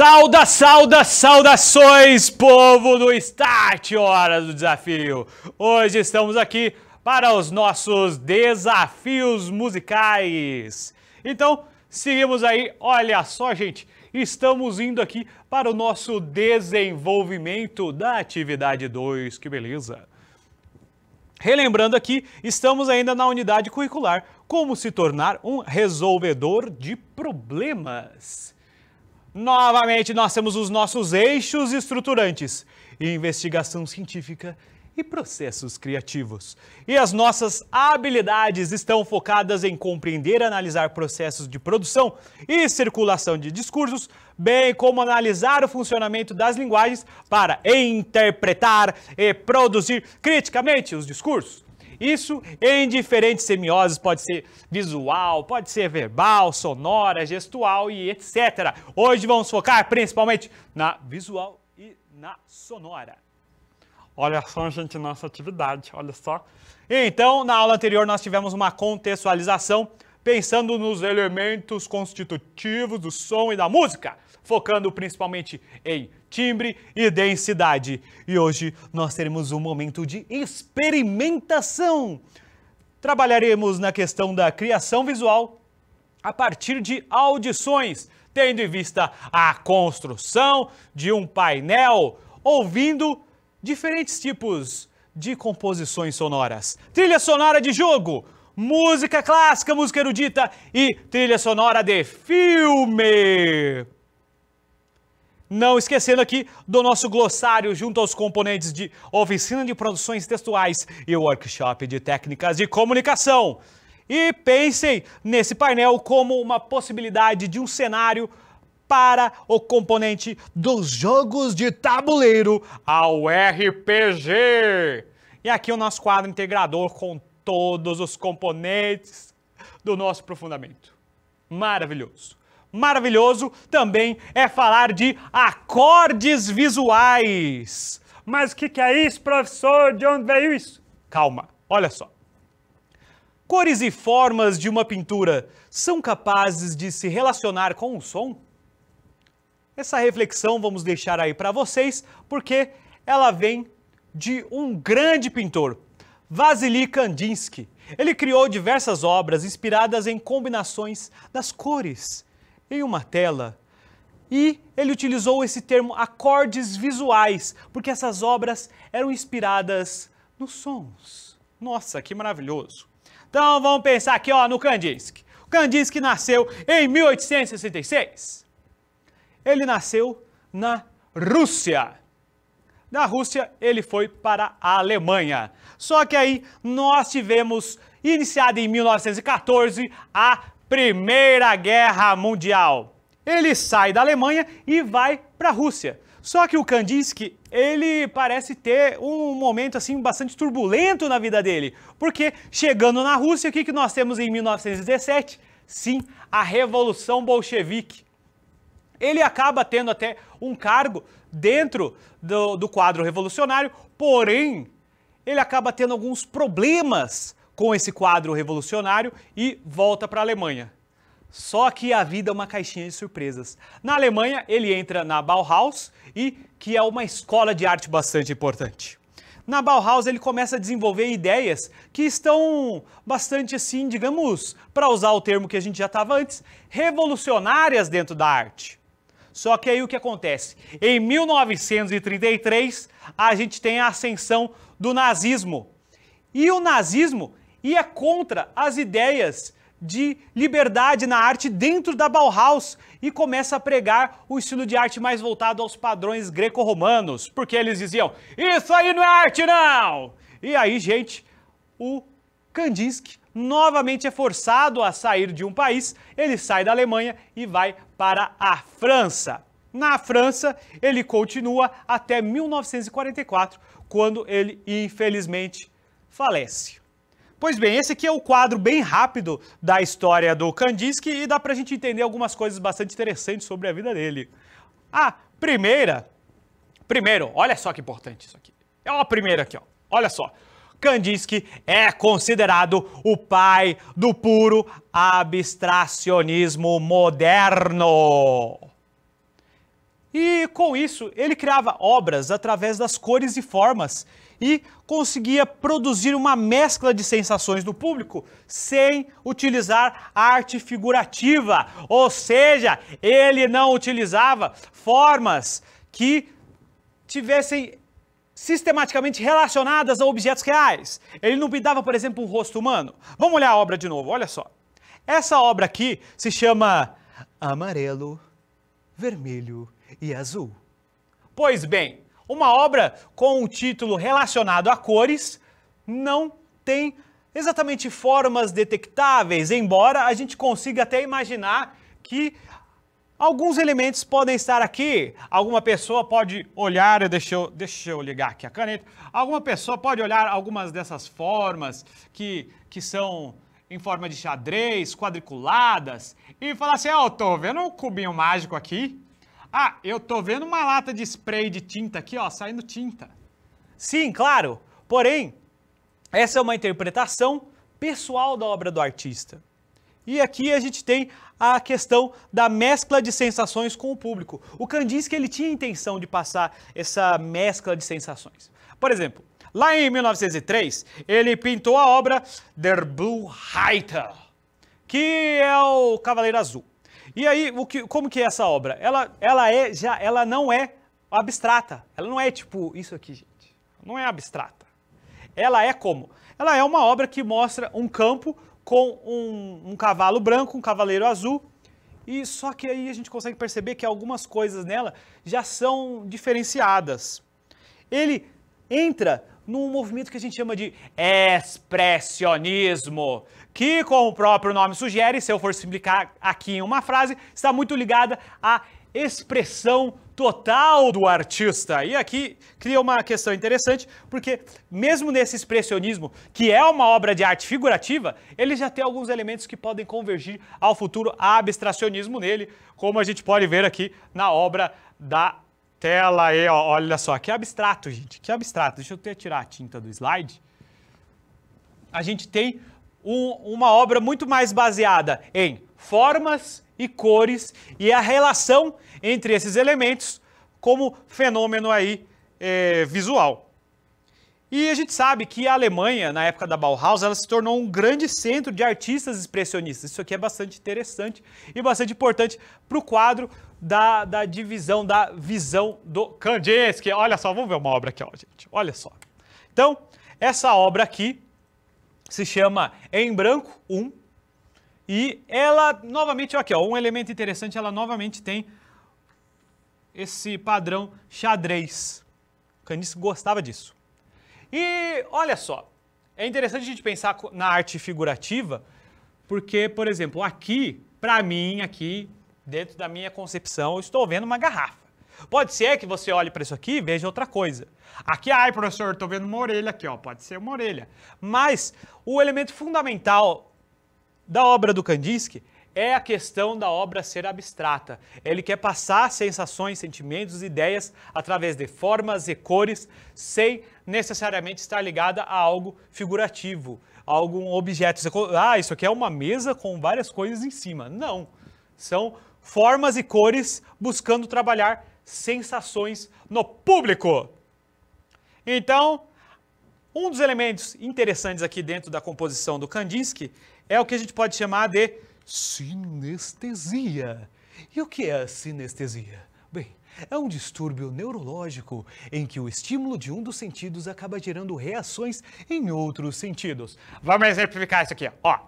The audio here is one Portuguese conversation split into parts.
Sauda, sauda, saudações, povo do Start Hora do Desafio! Hoje estamos aqui para os nossos desafios musicais. Então, seguimos aí. Olha só, gente, estamos indo aqui para o nosso desenvolvimento da atividade 2. Que beleza! Relembrando aqui, estamos ainda na unidade curricular Como se tornar um resolvedor de problemas. Novamente, nós temos os nossos eixos estruturantes: investigação científica e processos criativos. E as nossas habilidades estão focadas em compreender e analisar processos de produção e circulação de discursos, bem como analisar o funcionamento das linguagens para interpretar e produzir criticamente os discursos. Isso em diferentes semioses, pode ser visual, pode ser verbal, sonora, gestual e etc. Hoje vamos focar principalmente na visual e na sonora. Olha só, gente, nossa atividade, olha só. Então, na aula anterior nós tivemos uma contextualização pensando nos elementos constitutivos do som e da música, focando principalmente em timbre e densidade. E hoje nós teremos um momento de experimentação. Trabalharemos na questão da criação visual a partir de audições, tendo em vista a construção de um painel, ouvindo diferentes tipos de composições sonoras. Trilha sonora de jogo, música clássica, música erudita e trilha sonora de filme. Não esquecendo aqui do nosso glossário junto aos componentes de oficina de produções textuais e workshop de técnicas de comunicação. E pensem nesse painel como uma possibilidade de um cenário para o componente dos jogos de tabuleiro ao RPG. E aqui o nosso quadro integrador com todos os componentes do nosso aprofundamento. Maravilhoso. Maravilhoso também é falar de acordes visuais. Mas o que, que é isso, professor? De onde veio isso? Calma, olha só. Cores e formas de uma pintura são capazes de se relacionar com o som? Essa reflexão vamos deixar aí para vocês, porque ela vem de um grande pintor, Vasily Kandinsky. Ele criou diversas obras inspiradas em combinações das cores em uma tela. E ele utilizou esse termo acordes visuais, porque essas obras eram inspiradas nos sons. Nossa, que maravilhoso. Então vamos pensar aqui ó, no Kandinsky. O Kandinsky nasceu em 1866. Ele nasceu na Rússia da Rússia, ele foi para a Alemanha. Só que aí nós tivemos, iniciada em 1914, a Primeira Guerra Mundial. Ele sai da Alemanha e vai para a Rússia. Só que o Kandinsky, ele parece ter um momento assim bastante turbulento na vida dele, porque chegando na Rússia, o que, que nós temos em 1917? Sim, a Revolução Bolchevique. Ele acaba tendo até um cargo dentro do, do quadro revolucionário, porém, ele acaba tendo alguns problemas com esse quadro revolucionário e volta para a Alemanha. Só que a vida é uma caixinha de surpresas. Na Alemanha, ele entra na Bauhaus e que é uma escola de arte bastante importante. Na Bauhaus, ele começa a desenvolver ideias que estão bastante assim, digamos, para usar o termo que a gente já estava antes, revolucionárias dentro da arte. Só que aí o que acontece? Em 1933, a gente tem a ascensão do nazismo. E o nazismo ia contra as ideias de liberdade na arte dentro da Bauhaus e começa a pregar o estilo de arte mais voltado aos padrões greco-romanos, porque eles diziam: "Isso aí não é arte não". E aí, gente, o Kandinsky novamente é forçado a sair de um país, ele sai da Alemanha e vai para a França. Na França, ele continua até 1944, quando ele infelizmente falece. Pois bem, esse aqui é o quadro bem rápido da história do Kandinsky e dá pra gente entender algumas coisas bastante interessantes sobre a vida dele. A primeira, primeiro, olha só que importante isso aqui. É a primeira aqui, ó. Olha só. Kandinsky é considerado o pai do puro abstracionismo moderno. E com isso, ele criava obras através das cores e formas e conseguia produzir uma mescla de sensações do público sem utilizar arte figurativa, ou seja, ele não utilizava formas que tivessem sistematicamente relacionadas a objetos reais. Ele não pintava, por exemplo, um rosto humano. Vamos olhar a obra de novo, olha só. Essa obra aqui se chama Amarelo, Vermelho e Azul. Pois bem, uma obra com um título relacionado a cores não tem exatamente formas detectáveis, embora a gente consiga até imaginar que Alguns elementos podem estar aqui. Alguma pessoa pode olhar, deixa eu, deixa eu ligar aqui a caneta. Alguma pessoa pode olhar algumas dessas formas que, que são em forma de xadrez, quadriculadas, e falar assim: Ó, oh, eu tô vendo um cubinho mágico aqui. Ah, eu tô vendo uma lata de spray de tinta aqui, ó, saindo tinta. Sim, claro. Porém, essa é uma interpretação pessoal da obra do artista. E aqui a gente tem a questão da mescla de sensações com o público. O Kandinsky ele tinha a intenção de passar essa mescla de sensações. Por exemplo, lá em 1903, ele pintou a obra Der Blue Reiter, que é o Cavaleiro Azul. E aí, o que, como que é essa obra? Ela, ela é já, ela não é abstrata. Ela não é tipo isso aqui, gente. Não é abstrata. Ela é como? Ela é uma obra que mostra um campo com um, um cavalo branco, um cavaleiro azul, e só que aí a gente consegue perceber que algumas coisas nela já são diferenciadas. Ele entra num movimento que a gente chama de expressionismo, que, como o próprio nome sugere, se eu for explicar aqui em uma frase, está muito ligada à expressão total do artista. E aqui cria uma questão interessante, porque mesmo nesse expressionismo, que é uma obra de arte figurativa, ele já tem alguns elementos que podem convergir ao futuro abstracionismo nele, como a gente pode ver aqui na obra da tela E ó, olha só, que abstrato, gente, que abstrato. Deixa eu até tirar a tinta do slide. A gente tem um, uma obra muito mais baseada em formas e cores e a relação entre esses elementos como fenômeno aí é, visual. E a gente sabe que a Alemanha, na época da Bauhaus, ela se tornou um grande centro de artistas expressionistas. Isso aqui é bastante interessante e bastante importante para o quadro da, da divisão, da visão do Kandinsky. Olha só, vamos ver uma obra aqui, ó, gente. Olha só. Então, essa obra aqui se chama Em Branco 1. E ela, novamente, aqui, ó, um elemento interessante, ela novamente tem esse padrão xadrez. O gostava disso. E olha só, é interessante a gente pensar na arte figurativa, porque, por exemplo, aqui, para mim, aqui, dentro da minha concepção, eu estou vendo uma garrafa. Pode ser que você olhe para isso aqui e veja outra coisa. Aqui, ai, professor, estou vendo uma orelha aqui, ó, pode ser uma orelha. Mas o elemento fundamental da obra do Kandinsky é a questão da obra ser abstrata. Ele quer passar sensações, sentimentos, ideias através de formas e cores, sem necessariamente estar ligada a algo figurativo, a algum objeto. ah, isso aqui é uma mesa com várias coisas em cima. Não. São formas e cores buscando trabalhar sensações no público. Então, um dos elementos interessantes aqui dentro da composição do Kandinsky é o que a gente pode chamar de sinestesia. E o que é a sinestesia? Bem, é um distúrbio neurológico em que o estímulo de um dos sentidos acaba gerando reações em outros sentidos. Vamos exemplificar isso aqui, ó.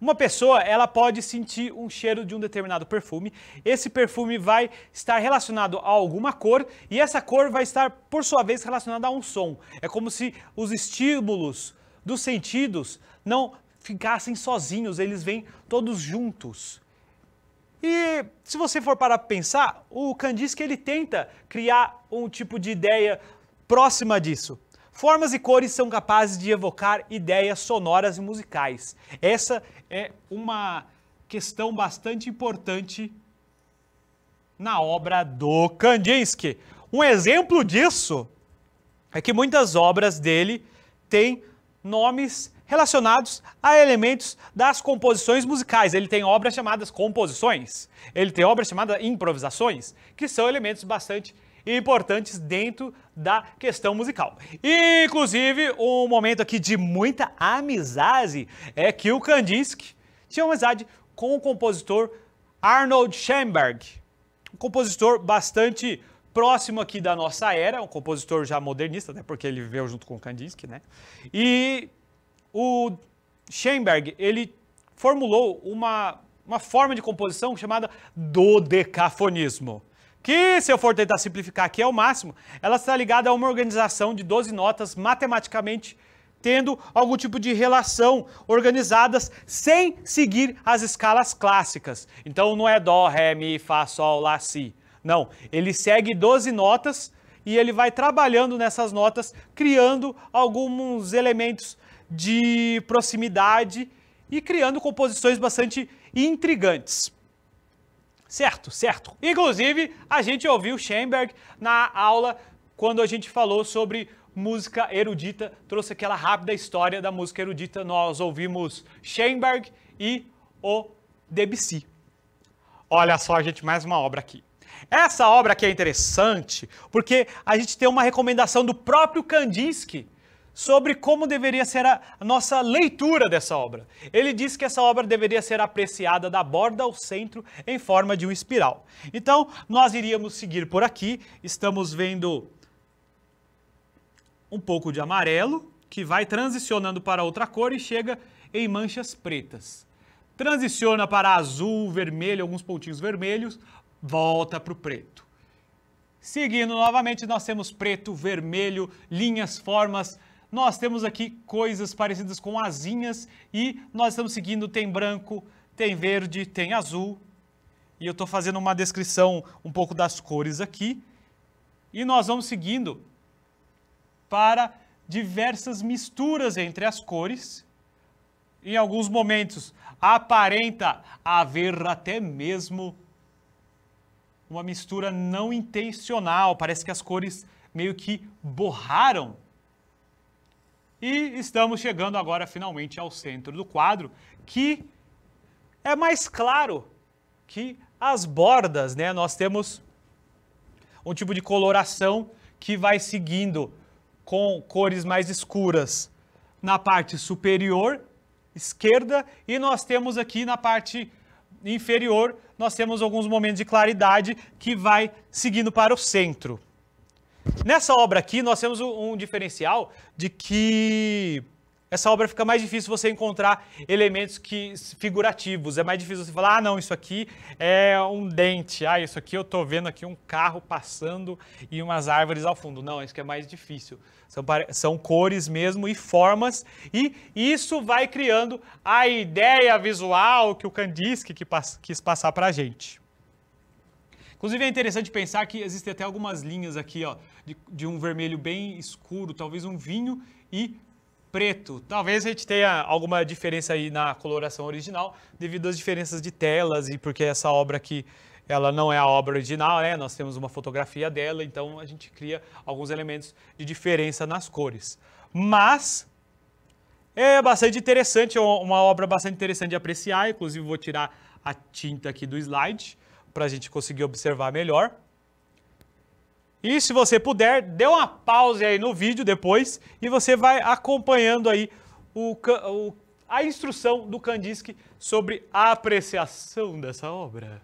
Uma pessoa, ela pode sentir um cheiro de um determinado perfume. Esse perfume vai estar relacionado a alguma cor e essa cor vai estar, por sua vez, relacionada a um som. É como se os estímulos dos sentidos não ficassem sozinhos, eles vêm todos juntos. E se você for parar para pensar, o Kandinsky ele tenta criar um tipo de ideia próxima disso. Formas e cores são capazes de evocar ideias sonoras e musicais. Essa é uma questão bastante importante na obra do Kandinsky. Um exemplo disso é que muitas obras dele têm nomes relacionados a elementos das composições musicais. Ele tem obras chamadas composições, ele tem obras chamadas improvisações, que são elementos bastante importantes dentro da questão musical. inclusive, um momento aqui de muita amizade é que o Kandinsky tinha uma amizade com o compositor Arnold Schoenberg, um compositor bastante próximo aqui da nossa era, um compositor já modernista, até porque ele viveu junto com o Kandinsky, né? E o Schoenberg, ele formulou uma, uma forma de composição chamada dodecafonismo, que, se eu for tentar simplificar aqui ao é máximo, ela está ligada a uma organização de 12 notas matematicamente tendo algum tipo de relação organizadas sem seguir as escalas clássicas. Então não é dó, ré, mi, fá, sol, lá, si. Não, ele segue 12 notas e ele vai trabalhando nessas notas, criando alguns elementos de proximidade e criando composições bastante intrigantes. Certo, certo. Inclusive, a gente ouviu Schoenberg na aula quando a gente falou sobre música erudita, trouxe aquela rápida história da música erudita. Nós ouvimos Schoenberg e o Debussy. Olha só, gente, mais uma obra aqui. Essa obra aqui é interessante porque a gente tem uma recomendação do próprio Kandinsky sobre como deveria ser a nossa leitura dessa obra. Ele diz que essa obra deveria ser apreciada da borda ao centro em forma de um espiral. Então, nós iríamos seguir por aqui. Estamos vendo um pouco de amarelo, que vai transicionando para outra cor e chega em manchas pretas. Transiciona para azul, vermelho, alguns pontinhos vermelhos, volta para o preto. Seguindo novamente, nós temos preto, vermelho, linhas, formas, nós temos aqui coisas parecidas com asinhas e nós estamos seguindo, tem branco, tem verde, tem azul. E eu estou fazendo uma descrição um pouco das cores aqui. E nós vamos seguindo para diversas misturas entre as cores. Em alguns momentos, aparenta haver até mesmo uma mistura não intencional. Parece que as cores meio que borraram e estamos chegando agora finalmente ao centro do quadro, que é mais claro que as bordas, né? Nós temos um tipo de coloração que vai seguindo com cores mais escuras na parte superior esquerda e nós temos aqui na parte inferior, nós temos alguns momentos de claridade que vai seguindo para o centro. Nessa obra aqui, nós temos um diferencial de que essa obra fica mais difícil você encontrar elementos que figurativos. É mais difícil você falar, ah, não, isso aqui é um dente. Ah, isso aqui eu estou vendo aqui um carro passando e umas árvores ao fundo. Não, isso que é mais difícil. São, são cores mesmo e formas. E isso vai criando a ideia visual que o Kandinsky quis passar para a gente. Inclusive é interessante pensar que existem até algumas linhas aqui, ó, de, de um vermelho bem escuro, talvez um vinho e preto. Talvez a gente tenha alguma diferença aí na coloração original, devido às diferenças de telas e porque essa obra aqui ela não é a obra original, né? Nós temos uma fotografia dela, então a gente cria alguns elementos de diferença nas cores. Mas é bastante interessante, é uma obra bastante interessante de apreciar. Inclusive vou tirar a tinta aqui do slide para a gente conseguir observar melhor. E se você puder, dê uma pausa aí no vídeo depois e você vai acompanhando aí o, o, a instrução do Kandinsky sobre a apreciação dessa obra.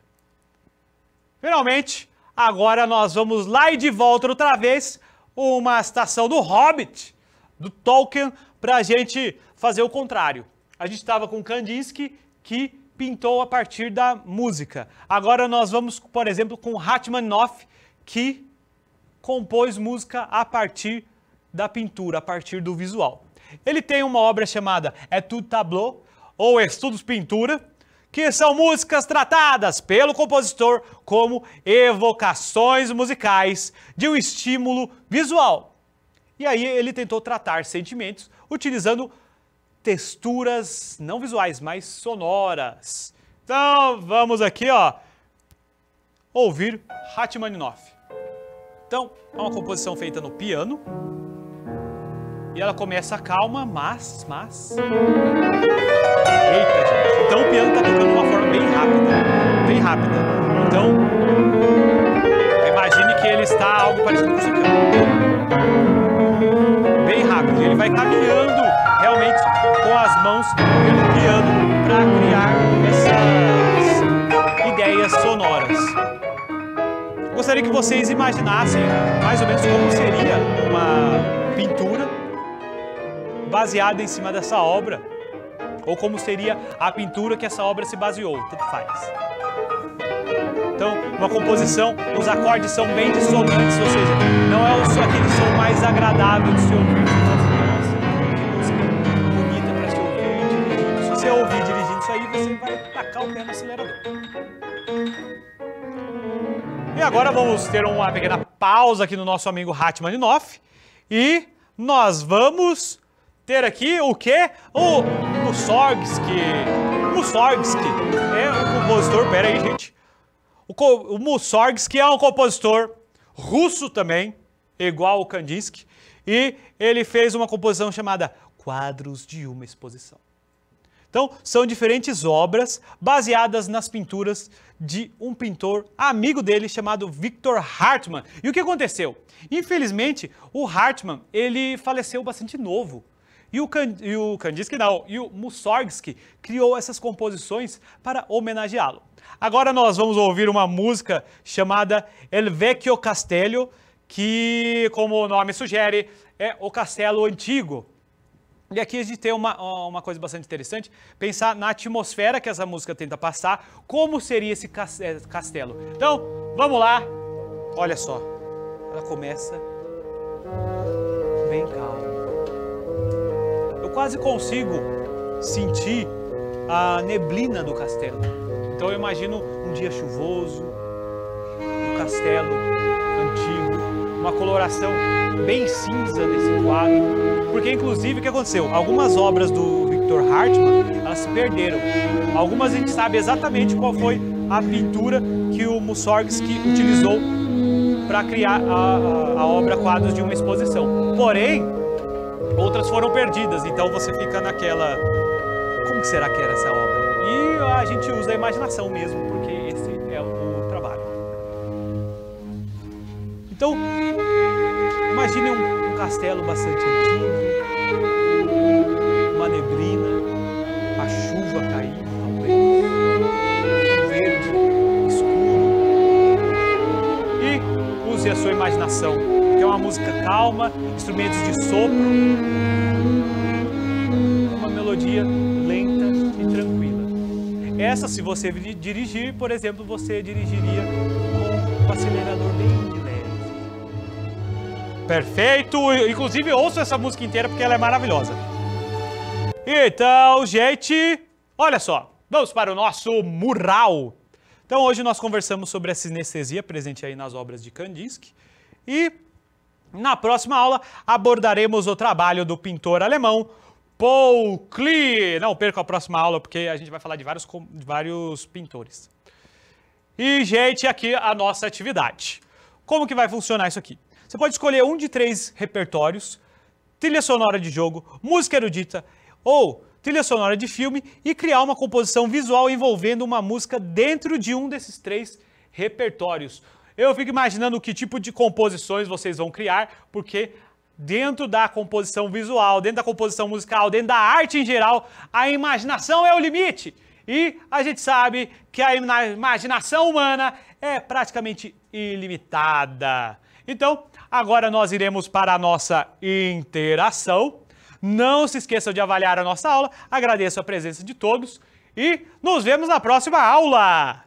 Finalmente, agora nós vamos lá e de volta outra vez uma estação do Hobbit, do Tolkien, para a gente fazer o contrário. A gente estava com Kandinsky que pintou a partir da música. Agora nós vamos, por exemplo, com Rachmaninoff, que compôs música a partir da pintura, a partir do visual. Ele tem uma obra chamada É Tudo Tableau, ou Estudos Pintura, que são músicas tratadas pelo compositor como evocações musicais de um estímulo visual. E aí ele tentou tratar sentimentos utilizando texturas não visuais, mas sonoras. Então vamos aqui, ó, ouvir Rachmaninoff. Então é uma composição feita no piano e ela começa calma, mas, mas, eita gente. Então o piano está tocando de uma forma bem rápida, bem rápida. Então imagine que ele está algo parecido com isso aqui, bem rápido. Ele vai caminhando gostaria que vocês imaginassem mais ou menos como seria uma pintura baseada em cima dessa obra, ou como seria a pintura que essa obra se baseou, tanto faz. Então, uma composição, os acordes são bem dissonantes, ou seja, não é o, aquele som mais agradável de se ouvir. Nossa, que música bonita para se ouvir Se você ouvir dirigindo isso aí, você vai tacar o pé no acelerador. E agora vamos ter uma pequena pausa aqui no nosso amigo Hatmaninoff. E nós vamos ter aqui o quê? O Mussorgsky. Mussorgsky é um compositor. Pera aí, gente. O, o Mussorgsky é um compositor russo também, igual o Kandinsky. E ele fez uma composição chamada Quadros de uma Exposição. Então, são diferentes obras baseadas nas pinturas de um pintor amigo dele chamado Victor Hartmann. E o que aconteceu? Infelizmente, o Hartmann, ele faleceu bastante novo. E o, e o Kandinsky não, e o Mussorgsky criou essas composições para homenageá-lo. Agora nós vamos ouvir uma música chamada El Vecchio Castello, que, como o nome sugere, é o castelo antigo, e aqui a gente tem uma, uma coisa bastante interessante, pensar na atmosfera que essa música tenta passar, como seria esse é, castelo. Então, vamos lá. Olha só, ela começa bem calma. Eu quase consigo sentir a neblina do castelo. Então eu imagino um dia chuvoso, o um castelo uma coloração bem cinza desse quadro, porque inclusive o que aconteceu? Algumas obras do Victor Hartmann, elas se perderam. Algumas a gente sabe exatamente qual foi a pintura que o Mussorgsky utilizou para criar a, a obra Quadros de uma Exposição. Porém, outras foram perdidas, então você fica naquela... Como será que era essa obra? E a gente usa a imaginação mesmo, porque esse é o trabalho. Então, Imagine um, um castelo bastante antigo, uma neblina, a chuva caindo, talvez, verde, escuro. E use a sua imaginação, é uma música calma, instrumentos de sopro, uma melodia lenta e tranquila. Essa, se você dirigir, por exemplo, você dirigiria com o um acelerador bem Perfeito. Inclusive, ouço essa música inteira porque ela é maravilhosa. Então, gente, olha só. Vamos para o nosso mural. Então, hoje nós conversamos sobre a sinestesia presente aí nas obras de Kandinsky. E na próxima aula abordaremos o trabalho do pintor alemão Paul Klee. Não perca a próxima aula porque a gente vai falar de vários, de vários pintores. E, gente, aqui a nossa atividade. Como que vai funcionar isso aqui? Você pode escolher um de três repertórios: trilha sonora de jogo, música erudita ou trilha sonora de filme e criar uma composição visual envolvendo uma música dentro de um desses três repertórios. Eu fico imaginando que tipo de composições vocês vão criar, porque dentro da composição visual, dentro da composição musical, dentro da arte em geral, a imaginação é o limite. E a gente sabe que a imaginação humana é praticamente ilimitada. Então, agora nós iremos para a nossa interação. Não se esqueçam de avaliar a nossa aula. Agradeço a presença de todos e nos vemos na próxima aula!